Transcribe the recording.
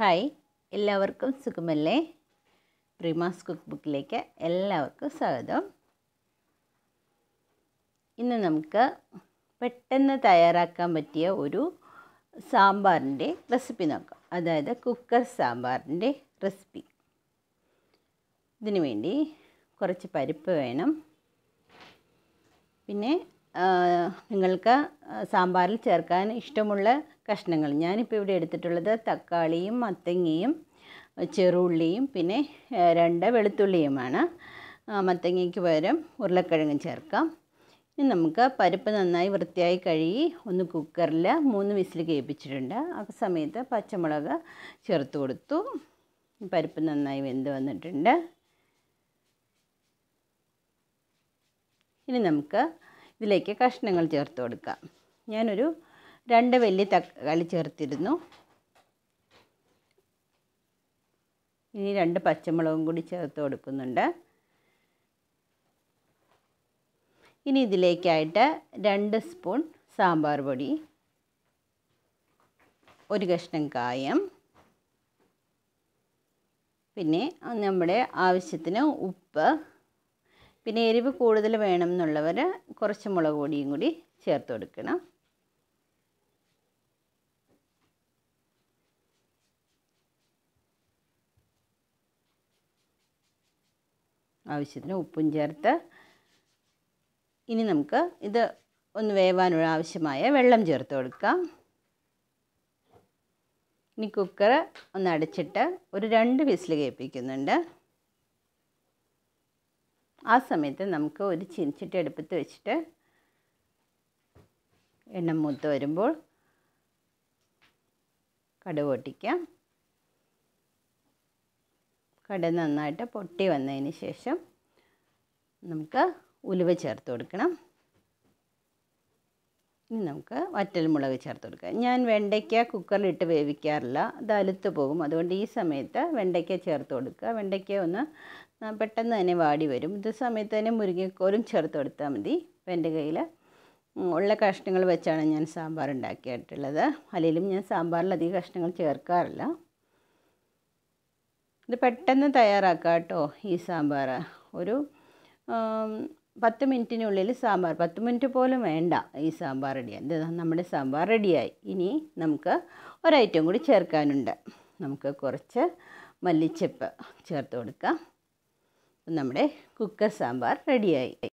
hi എല്ലാവർക്കും സുഖമല്ലേ പ്രിമാസ് cook ബുക്കിലേക്ക് എല്ലാവർക്കും സ്വാഗതം ഇന്ന് നമുക്ക് പെട്ടെന്ന് തയ്യാറാക്കാൻ പറ്റിയ ഒരു സാമ്പാറിൻ്റെ റെസിപ്പി നോക്കാം അതായത് കുക്കർ സാമ്പാറിൻ്റെ റെസിപ്പി ഇതിനു വേണ്ടി കുറച്ച് പരിപ്പ് വേണം പിന്നെ നിങ്ങൾക്ക് സാമ്പാറിൽ ചേർക്കാൻ ഇഷ്ടമുള്ള കഷ്ണങ്ങൾ ഞാനിപ്പോൾ ഇവിടെ എടുത്തിട്ടുള്ളത് തക്കാളിയും മത്തങ്ങയും ചെറുള്ളിയും പിന്നെ രണ്ട് വെളുത്തുള്ളിയുമാണ് മത്തങ്ങയ്ക്ക് പകരം ഉരുളക്കിഴങ്ങ് ചേർക്കാം ഇനി നമുക്ക് പരിപ്പ് നന്നായി വൃത്തിയായി കഴുകി ഒന്ന് കുക്കറിൽ മൂന്ന് വിസിൽ കേൾപ്പിച്ചിട്ടുണ്ട് ആ സമയത്ത് പച്ചമുളക് ചേർത്ത് കൊടുത്തു പരിപ്പ് നന്നായി വെന്ത് വന്നിട്ടുണ്ട് ഇനി നമുക്ക് ഇതിലേക്ക് കഷ്ണങ്ങൾ ചേർത്ത് കൊടുക്കാം ഞാനൊരു രണ്ട് വലിയ തക്കാളി ചേർത്തിരുന്നു ഇനി രണ്ട് പച്ചമുളകും കൂടി ചേർത്ത് കൊടുക്കുന്നുണ്ട് ഇനി ഇതിലേക്കായിട്ട് രണ്ട് സ്പൂൺ സാമ്പാർ പൊടി ഒരു കഷ്ണം കായം പിന്നെ നമ്മുടെ ആവശ്യത്തിന് ഉപ്പ് പിന്നെ എരിവ് കൂടുതൽ വേണം എന്നുള്ളവർ കുറച്ച് മുളക് പൊടിയും കൂടി ചേർത്ത് കൊടുക്കണം ആവശ്യത്തിന് ഉപ്പും ചേർത്ത് ഇനി നമുക്ക് ഇത് ഒന്ന് വേവാനുള്ള ആവശ്യമായ വെള്ളം ചേർത്ത് കൊടുക്കാം ഇനി കുക്കർ ഒന്ന് അടച്ചിട്ട് ഒരു രണ്ട് വിസിൽ കേൾപ്പിക്കുന്നുണ്ട് ആ സമയത്ത് നമുക്ക് ഒരു ചീനിച്ചിട്ട് അടുപ്പത്ത് വെച്ചിട്ട് എണ്ണ മൂത്ത് വരുമ്പോൾ കടുക് പൊട്ടിക്കാം കട നന്നായിട്ട് പൊട്ടി വന്നതിന് ശേഷം നമുക്ക് ഉലുവ ചേർത്ത് കൊടുക്കണം ഇനി നമുക്ക് വറ്റൽമുളക് ചേർത്ത് കൊടുക്കുക ഞാൻ വെണ്ടയ്ക്ക കുക്കറിലിട്ട് വേവിക്കാറില്ല അത് അലുത്ത് പോകും അതുകൊണ്ട് ഈ സമയത്ത് വെണ്ടയ്ക്ക ചേർത്ത് കൊടുക്കുക വെണ്ടയ്ക്ക ഒന്ന് പെട്ടെന്ന് തന്നെ വാടി വരും ഇത് സമയത്ത് തന്നെ മുരിങ്ങക്കോലും ചേർത്ത് കൊടുത്താൽ മതി അപ്പോൾ എൻ്റെ കയ്യിൽ ഉള്ള കഷ്ണങ്ങൾ വെച്ചാണ് ഞാൻ സാമ്പാർ ഉണ്ടാക്കിയിട്ടുള്ളത് അല്ലെങ്കിലും ഞാൻ സാമ്പാറിൽ അധികം കഷ്ണങ്ങൾ ചേർക്കാറില്ല ഇത് പെട്ടെന്ന് തയ്യാറാക്കാം കേട്ടോ ഈ സാമ്പാർ ഒരു പത്ത് മിനിറ്റിനുള്ളിൽ സാമ്പാർ പത്ത് മിനിറ്റ് പോലും വേണ്ട ഈ സാമ്പാർ റെഡിയാണ് ഇത് നമ്മുടെ സാമ്പാർ റെഡിയായി ഇനി നമുക്ക് ഒരൈറ്റം കൂടി ചേർക്കാനുണ്ട് നമുക്ക് കുറച്ച് മല്ലിച്ചപ്പ് ചേർത്ത് കൊടുക്കാം നമ്മുടെ കുക്കർ സാമ്പാർ റെഡിയായി